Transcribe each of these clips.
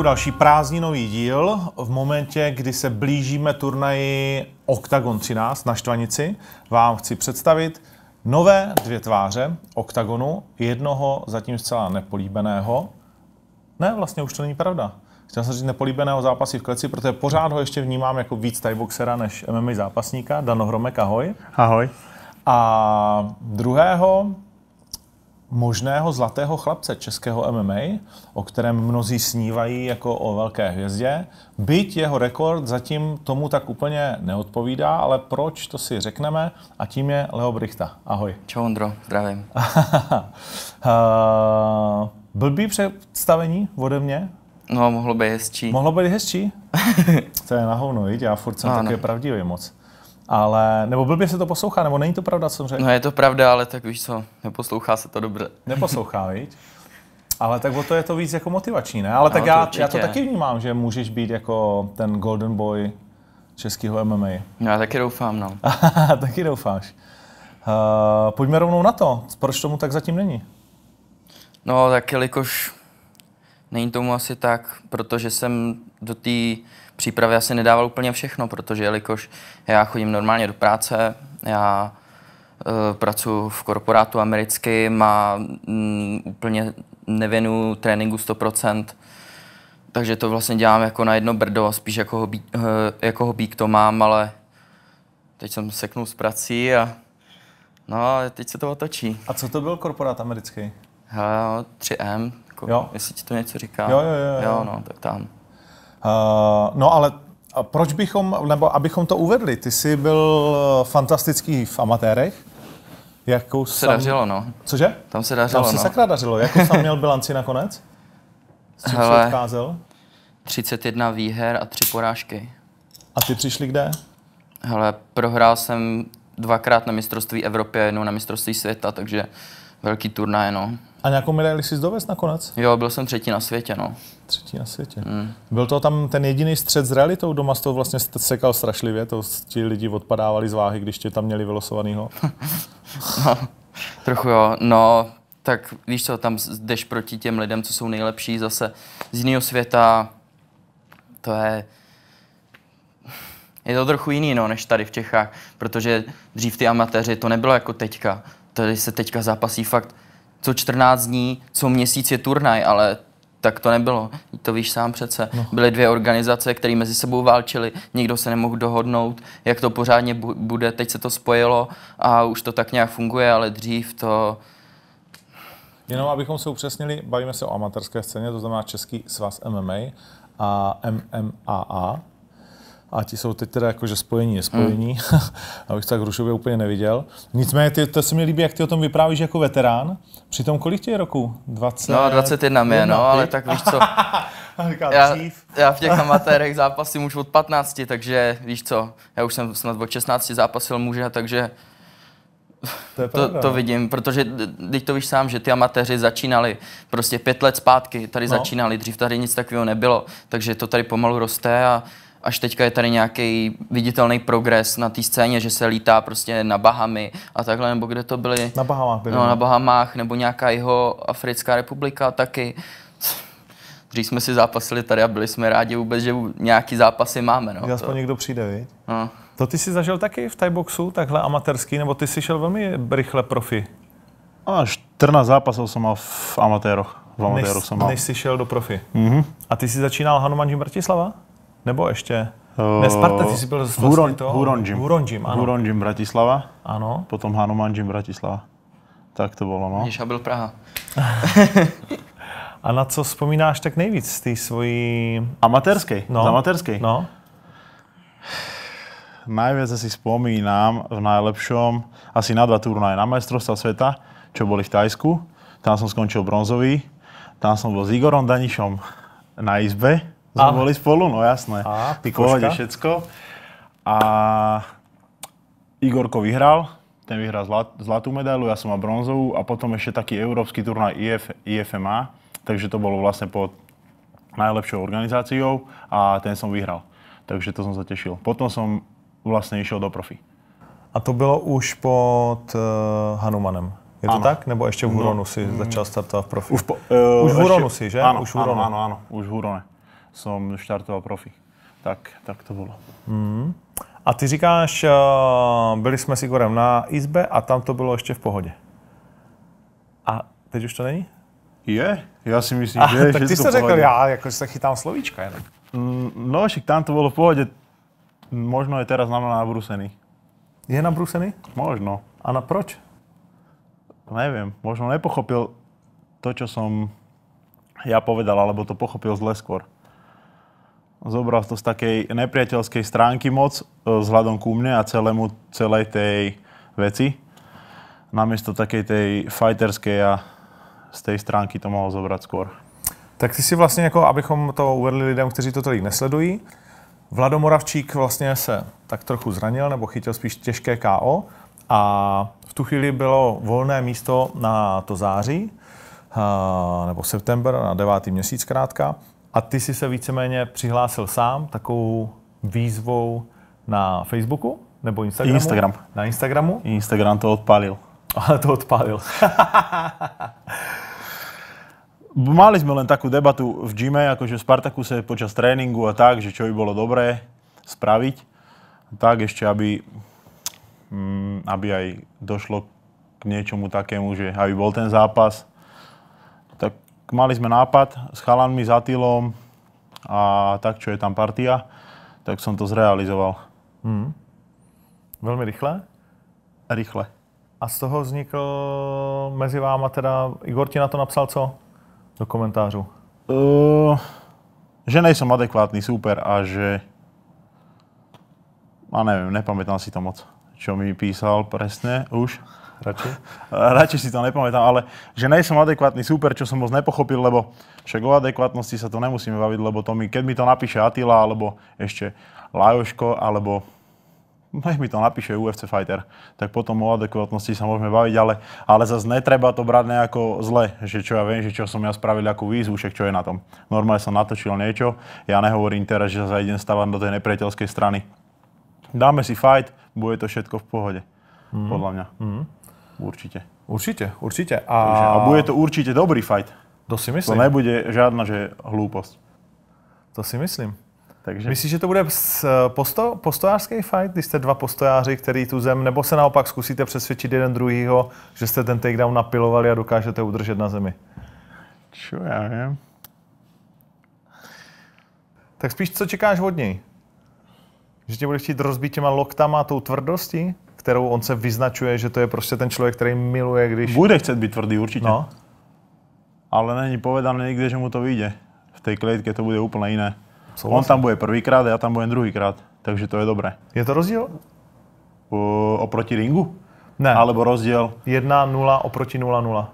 poslechu další prázdninový díl v momentě, kdy se blížíme turnaji Octagon 13 na Štvanici. Vám chci představit nové dvě tváře Octagonu, jednoho zatím zcela nepolíbeného. Ne, vlastně už to není pravda. Chtěl jsem říct nepolíbeného zápasy v kleci, protože pořád ho ještě vnímám jako víc tajboxera než MMA zápasníka. Dano Hromek, ahoj. Ahoj. A druhého možného zlatého chlapce českého MMA, o kterém mnozí snívají jako o velké hvězdě. Byť jeho rekord zatím tomu tak úplně neodpovídá, ale proč, to si řekneme. A tím je Leo Brichta. Ahoj. Čau, Ondro. Zdravím. Eh, blbý představení ode mě? No, mohlo by hezčí. Mohlo by hezčí? to je na hovno, já furt jsem no, takový no. pravdivý moc. Ale, nebo blbě se to poslouchá, nebo není to pravda, co řekl? No je to pravda, ale tak víš co, neposlouchá se to dobře. Neposlouchá, víš? Ale tak o to je to víc jako motivační, ne? Ale no, tak já, to, já to taky vnímám, že můžeš být jako ten golden boy českého MMA. No, já taky doufám, no. taky doufáš. Uh, pojďme rovnou na to. Proč tomu tak zatím není? No tak jelikož není tomu asi tak, protože jsem do té přípravě asi nedával úplně všechno, protože jelikož já chodím normálně do práce, já e, pracuji v korporátu americkým a mm, úplně nevěnu tréninku 100%, takže to vlastně dělám jako na jedno brdo a spíš jako hobí, e, jako hobík to mám, ale teď jsem seknul s prací a no, teď se to otočí. A co to byl korporát americký? Hele, 3M, jako, jo. jestli ti to něco říká. Jo, jo, jo. jo. jo no, tak tam. Eh, no ale proč bychom, nebo abychom to uvedli, ty jsi byl eh, fantastický v amatérech. Jakou se sam... dařilo, no. Cože? Tam se dařilo, Tam se no. sakra dařilo. Jakou tam měl bilanci nakonec? S čím Hele, odcházel? 31 výher a 3 porážky. A ty přišli kde? Hele, prohrál jsem dvakrát na mistrovství Evropy a jednou na mistrovství světa, takže velký turnaj, no. A nějakou medaili jsi dovez nakonec? Jo, byl jsem třetí na světě, no. Třetí na světě. Mm. Byl to tam ten jediný střed s realitou doma, s to vlastně sekal strašlivě, to ti lidi odpadávali z váhy, když tě tam měli vylosovanýho. no, trochu jo, no, tak víš co, tam jdeš proti těm lidem, co jsou nejlepší zase z jiného světa, to je, je to trochu jiný, no, než tady v Čechách, protože dřív ty amatéři to nebylo jako teďka. Tady se teďka zápasí fakt co 14 dní, co měsíc je turnaj, ale tak to nebylo. To víš sám přece. No. Byly dvě organizace, které mezi sebou válčily, nikdo se nemohl dohodnout, jak to pořádně bu- bude. Teď se to spojilo a už to tak nějak funguje, ale dřív to. Jenom abychom se upřesnili, bavíme se o amatérské scéně, to znamená Český svaz MMA a MMAA a ti jsou teď teda jakože spojení, nespojení, hmm. abych tak rušově úplně neviděl. Nicméně ty, to se mi líbí, jak ty o tom vyprávíš jako veterán. Přitom kolik tě je roku? 20? No 21 mě, no, ale tak víš co. já, já, v těch amatérech zápasím už od 15, takže víš co, já už jsem snad od 16 zápasil muže, takže to, to, to no. vidím, protože teď to víš sám, že ty amatéři začínali prostě pět let zpátky, tady no. začínali, dřív tady nic takového nebylo, takže to tady pomalu roste a až teďka je tady nějaký viditelný progres na té scéně, že se lítá prostě na Bahamy a takhle, nebo kde to byly? Na Bahamách byly. No, no. na Bahamách, nebo nějaká jeho Africká republika taky. Dřív jsme si zápasili tady a byli jsme rádi vůbec, že nějaký zápasy máme. No, Aspoň to... někdo přijde, viď? No. To ty jsi zažil taky v Thai boxu, takhle amatérský, nebo ty jsi šel velmi rychle profi? No, a 14 zápasů jsem mal v amatéroch. V amatéroch než, jsem mal. Než jsi šel do profi. Mm-hmm. A ty jsi začínal Hanumanji Bratislava? Nebo ještě? Uh, ne, Sparta, ty jsi byl z vlastně Huron, to? Huron Gym. Huron Gym, ano. Huron Gym Bratislava. Ano. Potom Hanuman Gym Bratislava. Tak to bylo, no. Ježa byl Praha. A na co vzpomínáš tak nejvíc z té svojí... Amatérskej? No. Z amatérskej? No. Najviac si spomínam v najlepšom asi na dva turnaje. Na majstrovstva sveta, čo boli v Tajsku. Tam som skončil bronzový. Tam som bol s Igorom Danišom na izbe jsme byli spolu, no jasné. A, ty pohodě všecko. A Igorko vyhral, ten vyhrál zlat, zlatou medailu, já jsem mal bronzovou a potom ještě taký evropský turnaj IF, IFMA, takže to bylo vlastně pod najlepšou organizáciou a ten jsem vyhrál. Takže to jsem se těšil. Potom jsem vlastně išel do profi. A to bylo už pod uh, Hanumanem. Je to ano. tak? Nebo ještě v no. Huronu no, si začal mm. startovat v profi? Už, po, uh, už v Huronu ještě, si, že? Ano, už v Huronu. Ano, ano, ano, už v Hurone som štartoval profi. Tak, tak to bylo. Mm. A ty říkáš, eh, byli jsme s Igorem na izbe a tam to bylo ještě v pohodě. A teď už to není? Je, já si myslím, a, že je Tak ty jsi to řekl, já jako se chytám slovíčka jenom. Mm, no, však tam to bylo v pohodě. Možno je teraz na nabrusený. Je nabrusený? Možno. A na proč? Nevím, možno nepochopil to, čo som ja povedal, alebo to pochopil zle skoro zobral to z takej nepriateľskej stránky moc e, vzhľadom ku mne a celému, celej tej veci. Namiesto takej tej fighterskej a z tej stránky to mohol zobrať skôr. Tak ty si vlastně jako, abychom to uvedli lidem, kteří to tolik nesledují, Vlado Moravčík vlastně se tak trochu zranil, nebo chytil spíš těžké KO a v tu chvíli bylo volné místo na to září, nebo september, na devátý měsíc krátka. A ty jsi se víceméně přihlásil sám takovou výzvou na Facebooku nebo Instagramu? Instagram. Na Instagramu? Instagram to odpálil. Ale to odpálil. Mali jsme len takovou debatu v gyme, jakože v se počas tréninku a tak, že čo by bylo dobré spravit, Tak ještě aby, mm, aby aj došlo k něčemu takému, že aby byl ten zápas, mali sme nápad s chalanmi, za týlom a tak, čo je tam partia, tak som to zrealizoval. Hmm. Velmi rychle? Rychle. A z toho vznikl mezi váma teda, Igor ti na to napsal co? Do komentářů. Uh, že nejsem adekvátný super a že a nevím, nepamětám si to moc, čo mi písal presne už radšej? radšej si to nepamätám, ale že nejsem adekvátny, super, čo som moc nepochopil, lebo však o adekvátnosti sa to nemusíme baviť, lebo to mi, keď mi to napíše Atila, alebo ešte Lajoško, alebo nech mi to napíše UFC Fighter, tak potom o adekvátnosti sa môžeme baviť, ale, ale zase netreba to brať nejako zle, že čo ja viem, že čo som ja spravil akú výzvu, však čo je na tom. Normálne som natočil niečo, ja nehovorím teraz, že sa idem stávať do tej nepriateľskej strany. Dáme si fight, bude to všetko v pohode, hmm. podľa mňa. Hmm. Určite. Určite, určite. A, a bude to určite dobrý fight. To si myslím. To nebude žádná že hloupost. To si myslím. Takže... Myslíš, že to bude eh, posto, postojářský fight, když jste dva postojáři, který tu zem, nebo se naopak zkusíte přesvědčit jeden druhýho, že jste ten takedown napilovali a dokážete udržet na zemi? Čo já vím. Tak spíš, co čekáš od něj? Že tě bude chtít rozbít těma loktama a tou tvrdostí? kterou on se vyznačuje, že to je prostě ten člověk, který miluje, když... Bude chcet být tvrdý určitě. No. Ale není povedané nikde, že mu to vyjde. V té klidke to bude úplně jiné. Souhlasím. On tam bude prvýkrát já tam budem druhýkrát, takže to je dobré. Je to rozdíl? O oproti ringu? Ne. Alebo rozdíl? 1-0 oproti 0-0.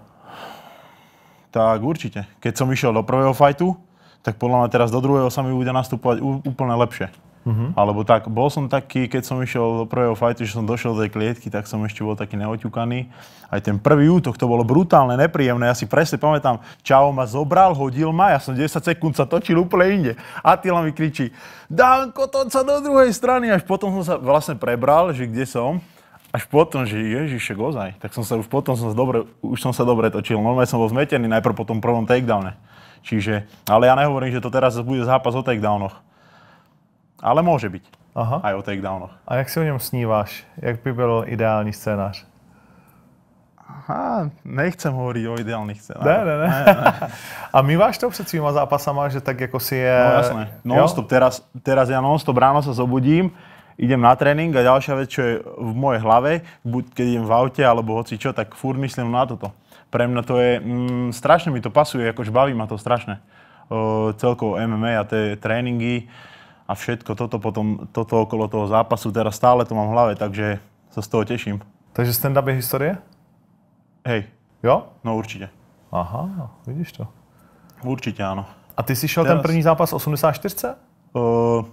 Tak určitě. Keď jsem išel do prvého fajtu, tak podle mě teraz do druhého sami bude nastupovat úplně lepše. Mm-hmm. Alebo tak, bol som taký, keď som išiel do prvého fajtu, že som došiel do tej klietky, tak som ešte bol taký neoťukaný. Aj ten prvý útok, to bolo brutálne, nepríjemné. Ja si presne pamätám, Čau ma zobral, hodil ma, ja som 10 sekúnd sa točil úplne inde. Atila mi kričí, Danko, to sa do druhej strany. Až potom som sa vlastne prebral, že kde som. Až potom, že ježiš, gozaj. Tak som sa už potom som sa dobre, už som sa dobre točil. Normálne som bol zmetený najprv po tom prvom takedowne. Čiže, ale ja nehovorím, že to teraz bude zápas o takedownoch ale může být. Aha. A o takedownoch. A jak si o něm sníváš? Jak by byl ideální scénář? Aha, nechcem hovoriť o ideálnych cenách. Ne, ne, ne. ne, ne. A mýváš to před svýma zápasama, že tak jako si je... No jasné, non-stop. Teraz, teraz ja non-stop ráno sa zobudím, idem na tréning a ďalšia vec, čo je v mojej hlave, buď keď idem v aute alebo hoci čo, tak furt myslím na toto. Pre mňa to je, mm, strašne mi to pasuje, akož baví ma to strašne. celkovo MMA a tie tréningy, a všetko toto potom, toto okolo toho zápasu, teda stále to mám v hlavě, takže se z toho těším. Takže stand-up je historie? Hej. Jo? No určitě. Aha, vidíš to. Určitě ano. A ty jsi šel Teraz... ten první zápas 84? Uh,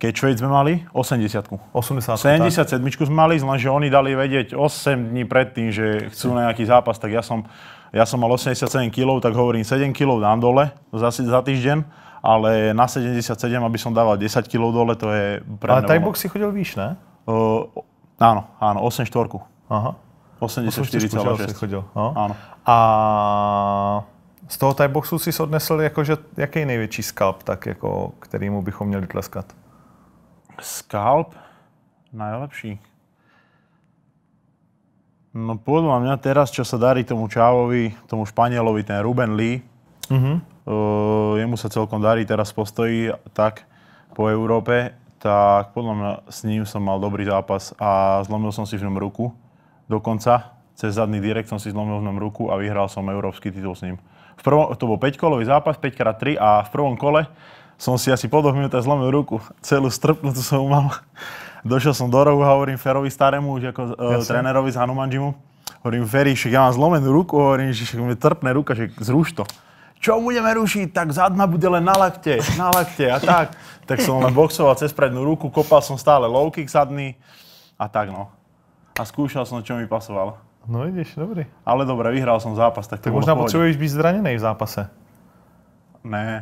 keď Švejc sme mali 80. 80. 77 tak. sme mali, že oni dali vedieť 8 dní predtým, že chcú hm. nejaký zápas, tak ja som, ja mal 87 kg, tak hovorím 7 kg dám dole za, za týždeň ale na 77, aby som dával 10 kg dole, to je pre Ale tajbox si chodil výš, ne? Uh, áno, áno, 8 štvorku. Aha. 84,6. chodil. No. Áno. A z toho tajboxu si odnesl jakože, jaký největší skalp, tak jako, kterýmu bychom měli tleskat? Skalp? Najlepší. No podle mě teraz, co se darí tomu Čávovi, tomu Španělovi, ten Ruben Lee, mm-hmm jemu sa celkom darí, teraz postojí tak po Európe, tak podľa mňa s ním som mal dobrý zápas a zlomil som si v ňom ruku. Dokonca cez zadný direkt som si zlomil v ňom ruku a vyhral som európsky titul s ním. V prvom, to bol 5-kolový zápas, 5x3 a v prvom kole som si asi po dvoch minútach zlomil ruku. Celú strpnutú som mal. Došiel som do rohu a hovorím Ferovi starému, už ako e, ja uh, trénerovi z Hanumanjimu. Hovorím, Feri, však ja mám zlomenú ruku, hovorím, že však mi trpne ruka, že zruš to čo budeme rušiť, tak zadma bude len na lakte, na lakte a tak. Tak som len boxoval cez prednú ruku, kopal som stále low kick zadný a tak no. A skúšal som, čo mi pasovalo. No vidíš, dobrý. Ale dobré, vyhrál som zápas, tak to Tak možná potřebuješ být zraněný v zápase. Ne.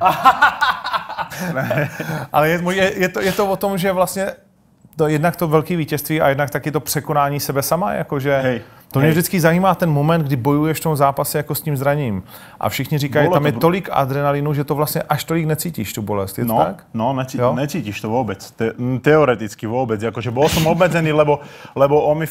ne. Ale je, je, je, to, je to o tom, že vlastně to, jednak to velké vítězství a jednak taky to překonání sebe sama, jakože... Hej to mě Hej. vždycky zajímá ten moment, kdy bojuješ v tom zápase jako s tím zraním. A všichni říkají, Bolo tam to... je tolik adrenalinu, že to vlastně až tolik necítíš, tu bolest. Je no, to tak? No, necí, necítíš to vůbec. Te, teoreticky vůbec. Jakože byl som obmedzený, lebo, lebo on mi,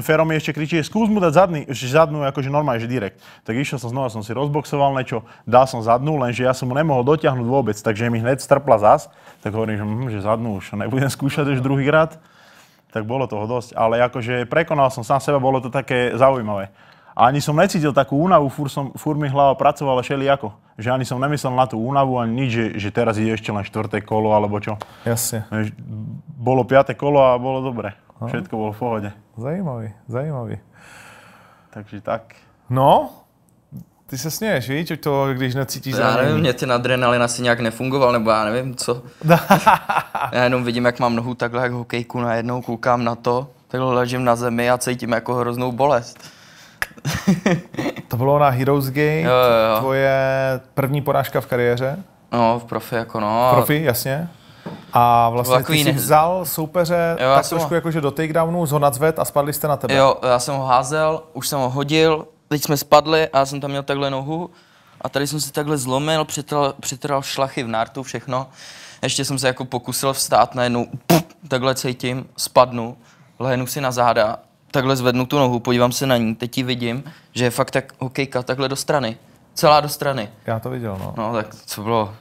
Fero mi ešte kričí, skús mu dát zadný, zadnú, akože normálne, že direkt. Tak išiel som znovu, som si rozboxoval něco, dal som zadnú, lenže ja som mu nemohol dotáhnout vůbec, takže mi hned strpla zas. Tak hovorím, že, hm, že zadnú už nebudem skúšať už druhý rád tak bolo toho dosť. Ale akože prekonal som sám seba, bolo to také zaujímavé. A ani som necítil takú únavu, fur, som, fur mi hlava pracovala šeli ako. Že ani som nemyslel na tú únavu, ani nič, že, že teraz ide ešte len štvrté kolo, alebo čo. Jasne. Bolo piaté kolo a bolo dobre. Všetko bolo v pohode. Zajímavý, zajímavý. Takže tak. No, ty se směješ, víš, to, když necítíš Já nevím, mě ten adrenalin asi nějak nefungoval, nebo já nevím co. já jenom vidím, jak mám nohu takhle jak hokejku, najednou koukám na to, takhle ležím na zemi a cítím jako hroznou bolest. to bylo na Heroes Gate, jo, jo. tvoje první porážka v kariéře? No, v profi jako no. V profi, jasně. A vlastně ty jsi vzal soupeře jo, tak trošku ho... jakože do takedownu, z ho nadzved a spadli jste na tebe. Jo, já jsem ho házel, už jsem ho hodil, teď jsme spadli a já jsem tam měl takhle nohu a tady jsem si takhle zlomil, přetral, přetral šlachy v nártu, všechno. Ještě jsem se jako pokusil vstát, najednou pup, takhle cítím, spadnu, lehnu si na záda, takhle zvednu tu nohu, podívám se na ní, teď ji vidím, že je fakt tak hokejka takhle do strany. Celá do strany. Já to viděl, no. No tak co bylo,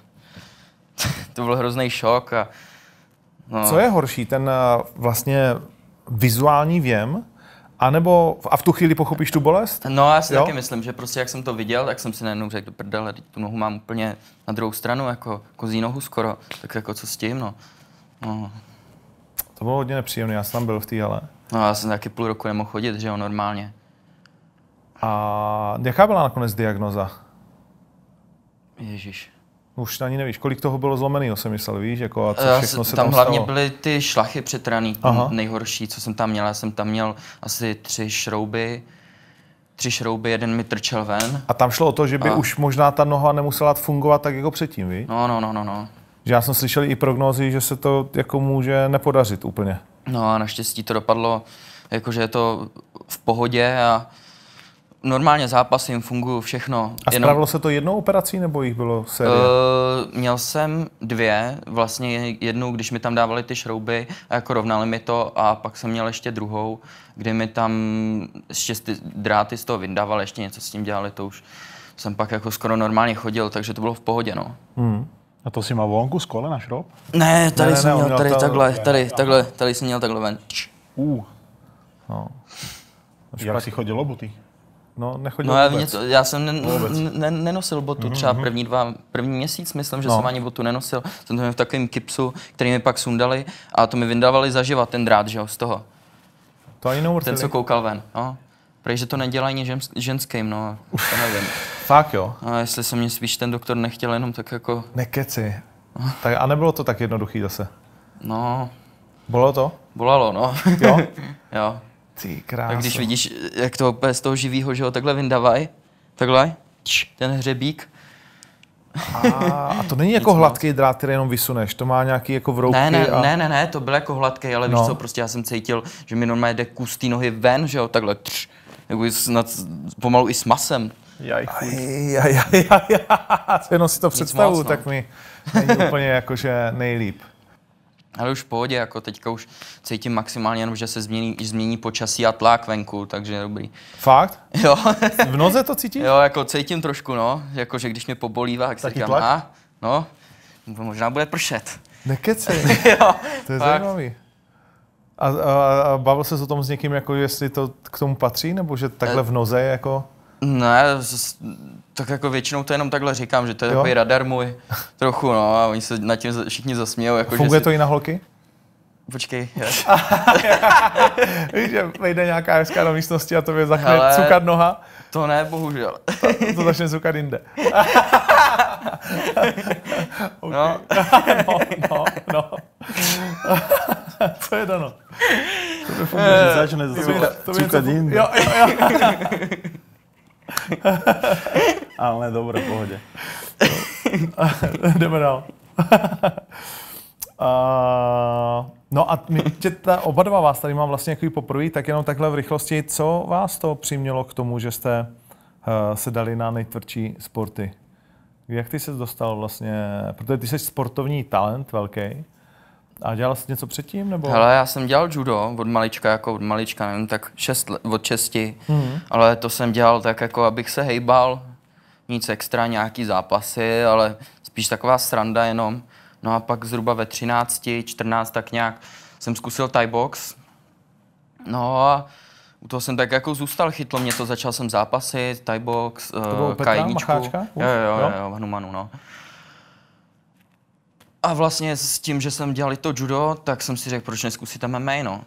to byl hrozný šok a... No. Co je horší, ten eh, vlastně vizuální věm, a nebo a v tu chvíli pochopíš tu bolest? No, já si jo? taky myslím, že prostě jak jsem to viděl, tak jsem si najednou řekl, prdele, teď tu nohu mám úplně na druhou stranu, jako kozí nohu skoro, tak jako co s tím, no. no. To bylo hodně nepříjemné, já jsem tam byl v té hale. No, já jsem taky půl roku nemohl chodit, že jo, normálně. A jaká byla nakonec diagnoza? Ježíš. No už ani nevíš, kolik toho bylo zlomeného, jsem myslel, víš, jako a co všechno se tam, tam hlavně stalo? byly ty šlachy přetraný, nejhorší, co jsem tam měl. Já jsem tam měl asi tři šrouby, tři šrouby, jeden mi trčel ven. A tam šlo o to, že by a... už možná ta noha nemusela fungovat tak jako předtím, víš? No, no, no, no, no. Že já jsem slyšel i prognózy, že se to jako může nepodařit úplně. No a naštěstí to dopadlo, jakože je to v pohodě a normálně zápasím, funguju, všechno. A jenom... spravilo se to jednou operací, nebo jich bylo série? Uh, měl jsem dvě, vlastně jednu, když mi tam dávali ty šrouby, jako rovnali mi to, a pak jsem měl ještě druhou, kdy mi tam ještě ty dráty z toho vyndávali, ještě něco s tím dělali, to už jsem pak jako skoro normálně chodil, takže to bylo v pohodě, no. Hmm. A to si má vonku z na šroub? Ne, tady ne, jsem ne, měl, měl tady, ta... takhle, tady, takhle, tady jsem měl takhle ven. Uh. No. Jak si chodil obuty? No, nechodil no, já, vůbec. To, já jsem ne, ne, nenosil botu mm-hmm. třeba mhm. první dva, první měsíc, myslím, že no. jsem ani botu nenosil. Jsem to v takovém kipsu, který mi pak sundali a to mi vyndávali zaživa ten drát, že jo, z toho. To ani neumrtvili. Ten, co koukal ven, no. Protože to nedělá ani žen, ženským, no. To nevím. Fakt jo? A no, jestli se mě spíš ten doktor nechtěl jenom tak jako... Nekeci. No. tak, a nebylo to tak jednoduchý zase? No. Bylo to? Bolalo, no. Jo? jo. Ty krásno. Tak když vidíš, jak to z toho živýho, že ho takhle vyndavaj, takhle, ten hřebík, a, a to není jako hladký drát, který jenom vysuneš, to má nějaký jako vroubky ne, ne, a... ne, ne, ne, to byl jako hladký, ale no. víš co, prostě já jsem cítil, že mi normálně jde kus té nohy ven, že jo, takhle, tř, jako snad pomalu i s masem. Jaj, jaj, jaj, jaj, aj, jenom si to představu, moc, no. tak mi není úplně jakože nejlíp. Ale už v pohodě, jako teďka už cítím maximálně jenom, že se změní, změní počasí a tlak venku, takže je dobrý. Fakt? Jo. v noze to cítíš? Jo, jako cítím trošku, no. Jako, že když mě pobolívá, tak Taky se říkám, a, no, možná bude pršet. Nekecej. jo, to je fakt. zajímavý. A, a, a bavil se o tom s někým, jako jestli to k tomu patří, nebo že takhle eh, v noze jako... Ne, tak jako většinou to jenom takhle říkám, že to je jo? takový radar můj trochu, no a oni se na tím všichni zasmějou. Jako, Funguje že si... to i na holky? Počkej. Víš, že vejde nějaká hezká do místnosti a to je začne Ale... cukat noha? To ne, bohužel. to, to začne cukat jinde. okay. No. no. no. no, no, to je dano. Eh, to by fungovalo, že začne cukat jinde. Jo, jo, jo. Ale dobré, pohodě. Jdeme dál. Uh, no a my tě ta, oba dva vás tady mám vlastně jako poprvé, tak jenom takhle v rychlosti, co vás to přimělo k tomu, že jste uh, se dali na nejtvrdší sporty? Jak ty se dostal vlastně, protože ty jsi sportovní talent velký, a dělal jsi něco předtím? Nebo? Hele, já jsem dělal judo od malička, jako od malička, nevím, tak šest let, od česti, mm-hmm. ale to jsem dělal tak jako, abych se hejbal, nic extra, nějaký zápasy, ale spíš taková sranda jenom. No a pak zhruba ve 13, 14 tak nějak jsem zkusil Thai box. No a u toho jsem tak jako zůstal, chytlo mě to, začal jsem zápasit, Thai box, uh, eh, k Jo, Jo, jo, jo, jo, jo, jo, jo a vlastně s tím, že jsem dělal to judo, tak jsem si řekl, proč neskusit MMA, no.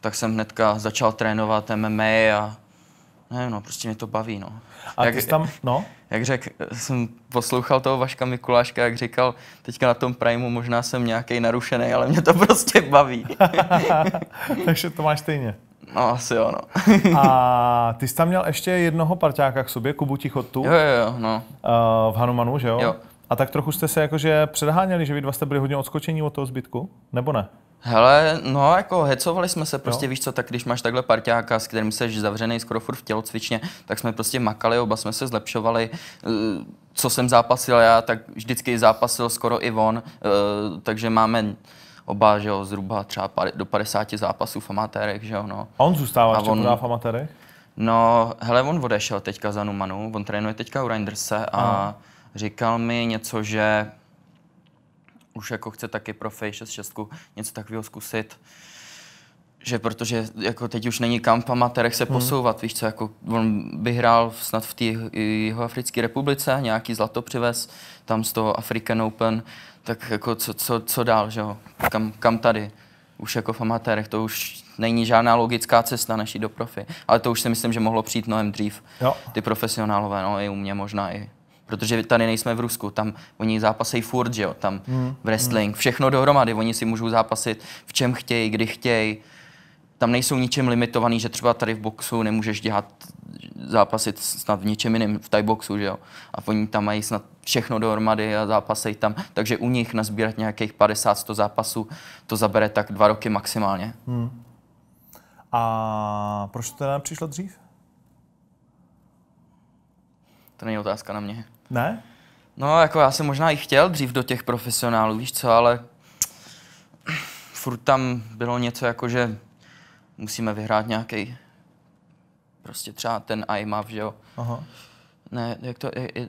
Tak jsem hnedka začal trénovat MMA a ne, no, prostě mě to baví, no. A jak, jsi tam, no? Jak řekl, jsem poslouchal toho Vaška Mikuláška, jak říkal, teďka na tom Primu možná jsem nějaký narušený, ale mě to prostě baví. Takže to máš stejně. No, asi jo, no. a ty jsi tam měl ještě jednoho parťáka k sobě, Kubu Tichotu. Jo, jo, jo, no. Uh, v Hanumanu, že jo? Jo. A tak trochu jste se jakože předháněli, že vy dva jste byli hodně odskočení od toho zbytku, nebo ne? Hele, no jako hecovali jsme se prostě, jo. víš co, tak když máš takhle parťáka, s kterým jsi zavřený skoro furt v tělocvičně, tak jsme prostě makali, oba jsme se zlepšovali. Eh, co jsem zápasil já, tak vždycky zápasil skoro i on, eh, takže máme oba, že jo, zhruba třeba do 50 zápasů v amatérech, že jo, no. A on zůstává a on, v amatérech? No, hele, on odešel teďka za Numanu, on trénuje teďka u Reindersa a... Aha říkal mi něco, že už jako chce taky pro Fej 66 něco takového zkusit, že protože jako teď už není kam v amatérech se hmm. posouvat, víš co, jako on vyhrál snad v té Africké republice, nějaký zlato přivez tam z toho African Open, tak jako co, co, co dál, že jo, kam, kam tady, už jako v amatérech, to už není žádná logická cesta naší do profi, ale to už si myslím, že mohlo přijít mnohem dřív, jo. ty profesionálové, no i u mě možná i protože tady nejsme v Rusku, tam oni zápasejí furt, že jo, tam v hmm. wrestling, všechno dohromady, oni si můžou zápasit v čem chtějí, kdy chtějí, tam nejsou ničem limitovaný, že třeba tady v boxu nemůžeš dělat zápasit snad v ničem jiném, v tajboxu, že jo. A oni tam mají snad všechno dohromady a zápasej tam. Takže u nich nazbírat nějakých 50-100 zápasů, to zabere tak dva roky maximálně. Mm. A proč to teda přišlo dřív? To není otázka na mě. Ne? No, jako já jsem možná i chtěl dřív do těch profesionálů, víš co, ale furt tam bylo něco jako, že musíme vyhrát nějaký prostě třeba ten IMAF, že jo. Aha. Ne, jak to, i, i,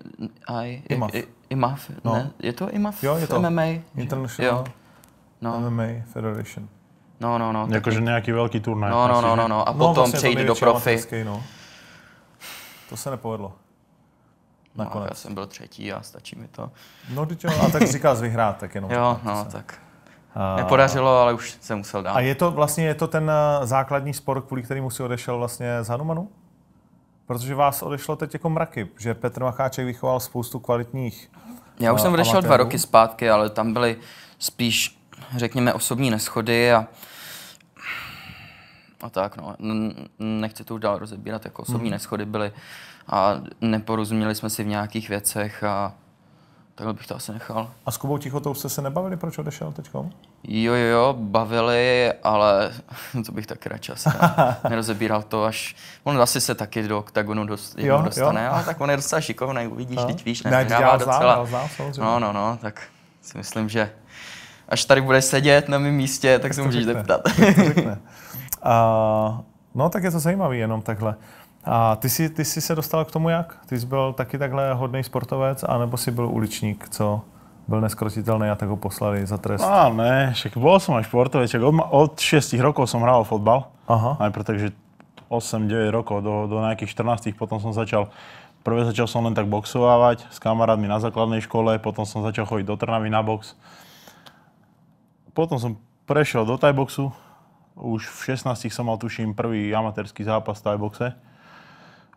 I, IMAF. IMAF, no. ne, je to IMAF jo, je to. MMA? International jo. No. MMA Federation. No, no, no. Jakože nějaký velký turnaj. No, no, no, no, no. A no, potom no, vlastně přejít do profi. no. To se nepovedlo. No, nakonec. No, já jsem byl třetí a stačí mi to. No, jo, a tak říkal vyhrát, tak jenom. jo, no, se. tak. Nepodařilo, ale už jsem musel dát. A je to vlastně je to ten eh, základní spor, kvůli kterému si odešel vlastně z Hanumanu? Protože vás odešlo teď jako mraky, že Petr Macháček vychoval spoustu kvalitních Já už eh, jsem odešel dva roky zpátky, ale tam byly spíš, řekněme, osobní neschody a a tak. No. Nechci to už dál rozebírat, jako osobní mm neschody byly a neporozuměli jsme si v nějakých věcech a takhle bych to asi nechal. A s Kubou Tichotou jste se nebavili, proč odešel teď? Jo, jo, jo, bavili, ale to bych taky radši asi nerozebíral to až... On asi se taky do oktagonu dost, jo, dostane, jo. ale tak on je docela šikovný, uvidíš, teď víš, ne, ne já docela... Znám, znám, no, no, no, tak si myslím, že až tady bude sedět na mém místě, tak, tak se můžeš zeptat. A, no tak je to zajímavý jenom takhle. A ty jsi, ty jsi se dostal k tomu jak? Ty jsi byl taky takhle hodný sportovec, anebo jsi byl uličník, co byl neskrotitelný a tak ho poslali za trest? A ne, však byl jsem až sportovec, Od, od 6 rokov jsem hrál fotbal. Aha. Najprv protože 8-9 rokov do, do nejakých 14, potom som začal Prvé začal som len tak boxovávať s kamarátmi na základnej škole, potom som začal chodiť do Trnavy na box. Potom som prešiel do tajboxu, už v 16 jsem mal, tuším, prvý amatérský zápas v boxe.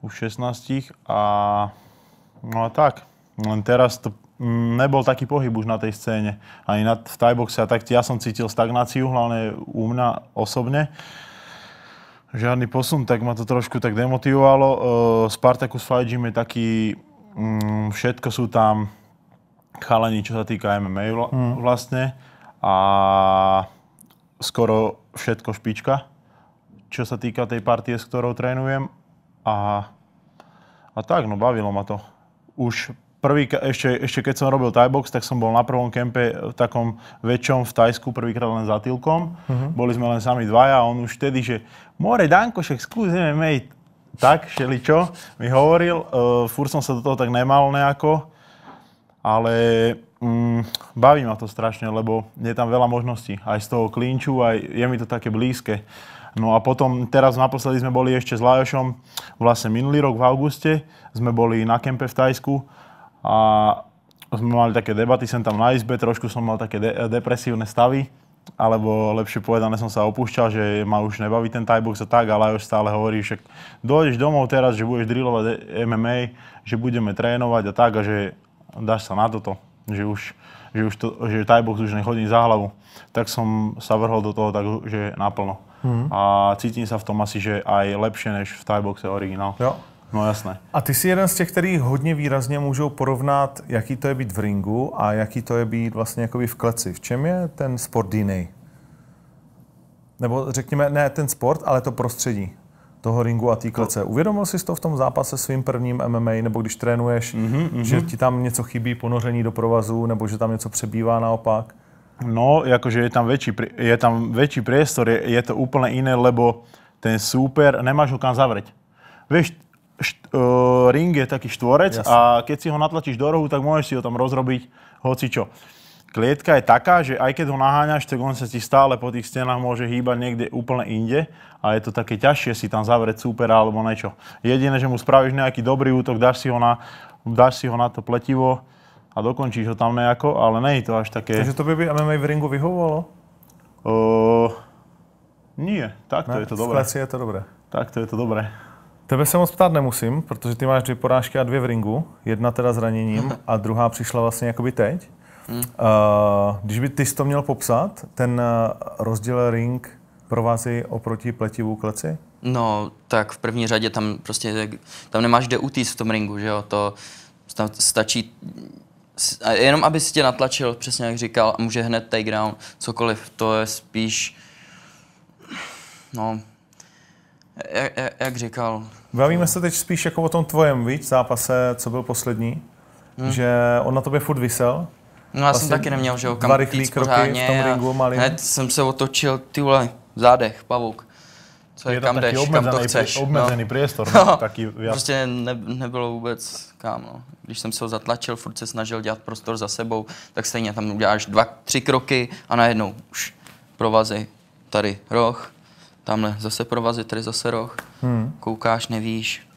Už v 16 a no a tak. Len teraz to mm, nebol taký pohyb už na tej scéne, ani na, v boxe. A tak ja som cítil stagnáciu, hlavne u mňa osobne. Žádný posun, tak ma to trošku tak demotivovalo. Uh, Spartacus Fight Gym je taký, um, všetko sú tam chalani, čo sa týka MMA vla, mm. vlastne. A skoro všetko špička, čo sa týka tej partie, s ktorou trénujem. A, a tak, no bavilo ma to. Už prvý, ešte, ešte keď som robil Thai box, tak som bol na prvom kempe eh, v takom väčšom v Tajsku, prvýkrát len za Tilkom. Mm -hmm. Boli sme len sami dvaja a on už vtedy, že more Danko, však skúsime mej tak, šeličo, mi hovoril. Uh, eh, fur som sa do toho tak nemal nejako, ale Mm, baví ma to strašne, lebo je tam veľa možností. Aj z toho klinču, aj je mi to také blízke. No a potom teraz naposledy sme boli ešte s Lajošom, vlastne minulý rok v auguste, sme boli na kempe v Tajsku a sme mali také debaty, sem tam na izbe, trošku som mal také de- depresívne stavy, alebo lepšie povedané som sa opúšťal, že ma už nebaví ten box a tak, ale už stále hovorí, že dojdeš domov teraz, že budeš drillovať MMA, že budeme trénovať a tak a že dáš sa na toto že už, že už to, že Thai box už nechodí za hlavu, tak jsem sa vrhol do toho tak, že naplno. Hmm. A cítím se v tom asi, že aj lepšie než v Thai boxe originál. Jo. No jasné. A ty jsi jeden z těch, který hodně výrazně můžou porovnat, jaký to je být v ringu a jaký to je být vlastně jakoby v kleci. V čem je ten sport jiný? Nebo řekněme, ne ten sport, ale to prostředí toho ringu a té klece. Uvědomil jsi to v tom zápase svým prvním MMA, nebo když trénuješ, mm-hmm, mm-hmm. že ti tam něco chybí, ponoření do provazu, nebo že tam něco přebývá naopak? No, jakože je tam väčší, je tam väčší priestor, je, je to úplne iné, lebo ten súper, nemáš ho kam zavrieť. Vieš, št, uh, ring je taký štvorec Jasne. a keď si ho natlačíš do rohu, tak môžeš si ho tam rozrobiť hoci čo klietka je taká, že aj keď ho naháňaš, tak on sa ti stále po tých stenách môže hýbať niekde úplne inde a je to také ťažšie si tam zavrieť supera alebo niečo. Jediné, že mu spravíš nejaký dobrý útok, dáš si ho na, dáš si ho na to pletivo a dokončíš ho tam nejako, ale je to až také... Takže to by, by MMA v ringu vyhovovalo? Uh, nie, takto ne, je to dobré. je to dobré. Takto je to dobré. Tebe se moc ptát nemusím, protože ty máš dvě porážky a dvě v ringu. Jedna teda zraněním a druhá přišla vlastně jakoby teď. Hmm. Když by ty to měl popsat, ten eh, rozdíl ring pro oproti pletivou kleci? No, tak v první řadě tam prostě, tam nemáš kde utíct v tom ringu, že jo, to tam stačí, jenom aby si tě natlačil, přesně jak říkal, a může hned takedown, cokoliv, to je spíš, no, jak, jak, říkal. Bavíme se teď spíš jako o tom tvojem, víc zápase, co byl poslední, hmm. že on na tobě furt vysel, No já vlastně jsem taky neměl, že jo, kam týc pořádně. V tom ringu, malým. Hned jsem se otočil, ty vole, zádech, pavouk. Co je, je kam jdeš, kam to chceš. Obmezený no. priestor, no, no. taky viac. Prostě ne, nebylo vůbec kam, no. Když jsem se ho zatlačil, furt se snažil dělat prostor za sebou, tak stejně tam uděláš dva, tři kroky a najednou už provazy, tady roh, tamhle zase provazy, tady zase roh. Hmm. Koukáš, nevíš,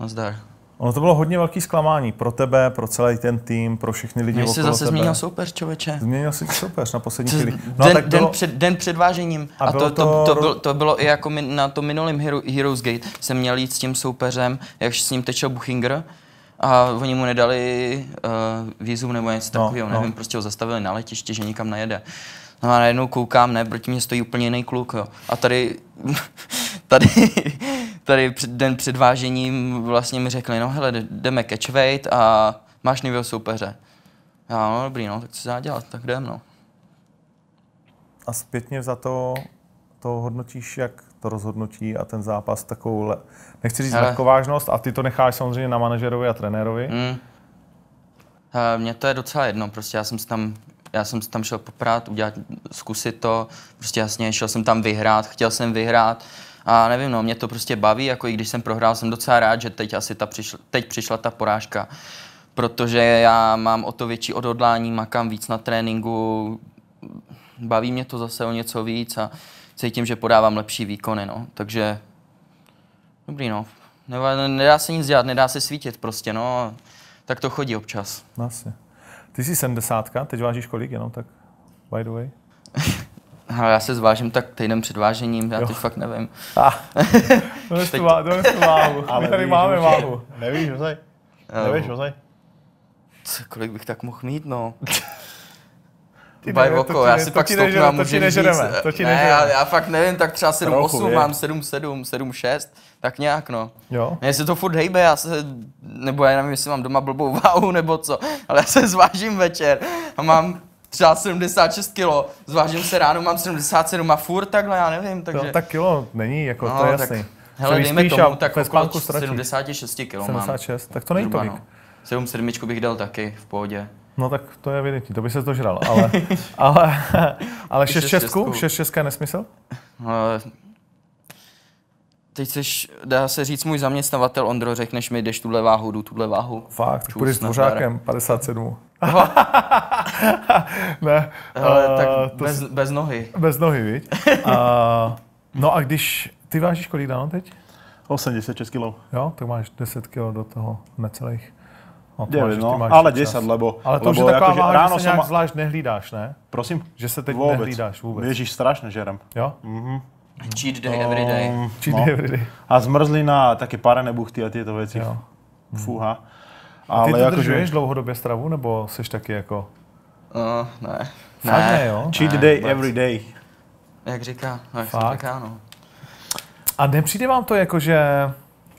nazdar. Ono to bylo hodně velký zklamání pro tebe, pro celý ten tým, pro všechny lidi no, okolo zase tebe. změnil soupeř, člověče. Změnil jsi soupeř na poslední chvíli. No, den, tak bylo... den, před, den před vážením. A, a to, to, to, to, bylo, to bylo i jako mi, na to minulém Hero, Heroes Gate. Jsem měl jít s tím soupeřem, jak s ním tečel Buchinger. A oni mu nedali uh, eh, vízum nebo něco no, takového, no. nevím, prostě ho zastavili na letišti, že nikam najede. No a najednou koukám, ne, proti mě stojí úplně jiný kluk, jo. A tady, tady tady den před vážením vlastně mi řekli, no hele, jdeme catch weight a máš nového soupeře. Já, no dobrý, no, tak co se dá dělat, tak jdem, no. A zpětně za to, to hodnotíš, jak to rozhodnutí a ten zápas takovou, nechci říct vážnost, a ty to necháš samozřejmě na manažerovi a trenérovi. Mm. mně to je docela jedno, prostě já jsem si tam já jsem tam šel poprát, udělat, zkusit to, prostě jasně, šel jsem tam vyhrát, chtěl jsem vyhrát, a nevím, no, mě to prostě baví, jako i když jsem prohrál, jsem docela rád, že teď asi ta přišla, teď přišla ta porážka, protože já mám o to větší odhodlání, makám víc na tréninku, baví mě to zase o něco víc a cítím, že podávám lepší výkony, no. Takže dobrý, no. Nedá se nic dělat, nedá se svítit prostě, no. Tak to chodí občas. Asi. Ty jsi 70, teď vážíš kolik jenom tak, by the way? Hele, já se zvážím tak týden před vážením, já to fakt nevím. Ah. to Dones tu váhu, my tady máme váhu. Nevíš, Josej? Ehm. Nevíš, Co, Kolik bych tak mohl mít, no? Ty By oko, já si pak stopnu a můžu říct. Eh, to ti ne, já, já fakt nevím, tak třeba 7-8, mám 7-7, 7-6, tak nějak no. Jo. Mně se to furt hejbe, já se, nebo já nevím, jestli mám doma blbou váhu nebo co, ale já se zvážím večer a mám třeba 76 kilo, zvážím se ráno, mám 77 a furt takhle, já nevím, takže... To, tak kilo není, jako no, to je no, jasný. Tak, hele, dejme tomu, a tak okolo 76 kilo 76, mám. 76, tak to není tolik. No. 77 bych dal taky, v pohodě. No tak to je evidentní, to by se dožral, ale, ale, ale 6 česku, 6 česká je nesmysl? No, teď seš, dá se říct, můj zaměstnavatel Ondro, řekneš mi, jdeš tuhle váhu, jdu tuhle váhu. Fakt, Čus, půjdeš s dvořákem, 57. ne. Hele, uh, tak eh, to bez, si... bez nohy. Bez nohy, viď? uh, no a když, ty vážíš kolik dál teď? 86 kg. Jo, tak máš 10 kg do toho necelých. No, to 9, máš, no, ty máš ale 10, čas. lebo... Ale to lebo už je taková jako, váha, ráno že se nějak ma... zvlášť nehlídáš, ne? Prosím? Že se teď vůbec. nehlídáš vůbec. Ježíš, strašně žerem. Jo? Mhm. Mm Cheat day, no, every day. Um, cheat no. every day. A zmrzlina, taky pár nebuchty a tyto věci. Jo. Fuha. Hmm. A ty Ale ty držuješ že... dlouhodobě stravu, nebo jsi taky jako... Uh, ne. ne, ne, jo? Cheat ne, day, vůbec. every day. Jak říká, no, jak Fakt? říká, no. A nepřijde vám to jako, že...